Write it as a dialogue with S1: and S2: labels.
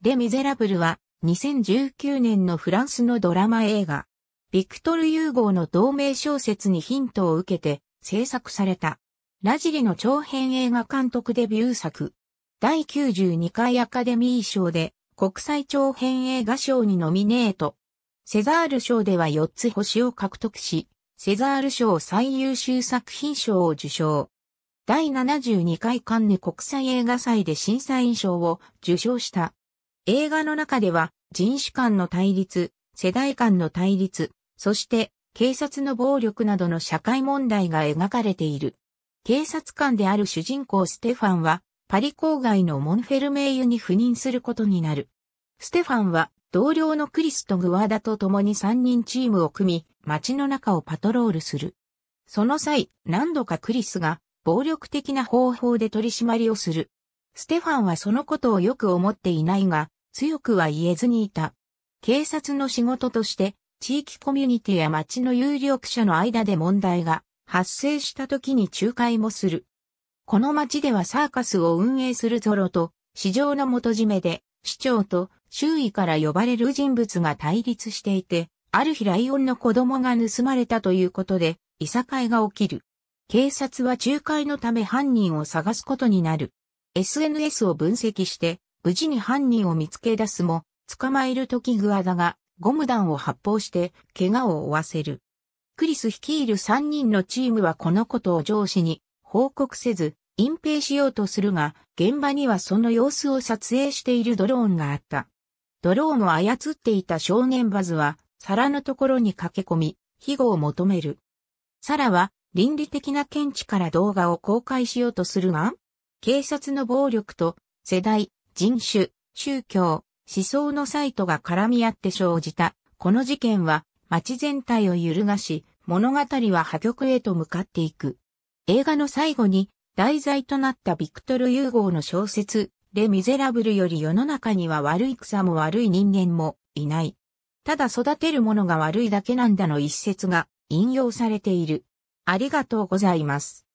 S1: レ・ミゼラブルは2019年のフランスのドラマ映画、ビクトル・ユーゴーの同名小説にヒントを受けて制作された。ラジリの長編映画監督デビュー作。第92回アカデミー賞で国際長編映画賞にノミネート。セザール賞では4つ星を獲得し、セザール賞最優秀作品賞を受賞。第72回カンヌ国際映画祭で審査員賞を受賞した。映画の中では人種間の対立、世代間の対立、そして警察の暴力などの社会問題が描かれている。警察官である主人公ステファンはパリ郊外のモンフェルメイユに赴任することになる。ステファンは同僚のクリスとグワダと共に3人チームを組み、街の中をパトロールする。その際、何度かクリスが暴力的な方法で取り締まりをする。ステファンはそのことをよく思っていないが、強くは言えずにいた。警察の仕事として、地域コミュニティや町の有力者の間で問題が発生した時に仲介もする。この町ではサーカスを運営するゾロと、市場の元締めで、市長と周囲から呼ばれる人物が対立していて、ある日ライオンの子供が盗まれたということで、いさかいが起きる。警察は仲介のため犯人を探すことになる。SNS を分析して、無事に犯人を見つけ出すも、捕まえる時グアダがゴム弾を発砲して怪我を負わせる。クリス率いる3人のチームはこのことを上司に報告せず、隠蔽しようとするが、現場にはその様子を撮影しているドローンがあった。ドローンを操っていた少年バズは、皿のところに駆け込み、庇護を求める。サラは、倫理的な見地から動画を公開しようとするが、警察の暴力と世代、人種、宗教、思想のサイトが絡み合って生じた。この事件は街全体を揺るがし、物語は破局へと向かっていく。映画の最後に題材となったビクトル・ユーゴーの小説、レ・ミゼラブルより世の中には悪い草も悪い人間もいない。ただ育てるものが悪いだけなんだの一節が引用されている。ありがとうございます。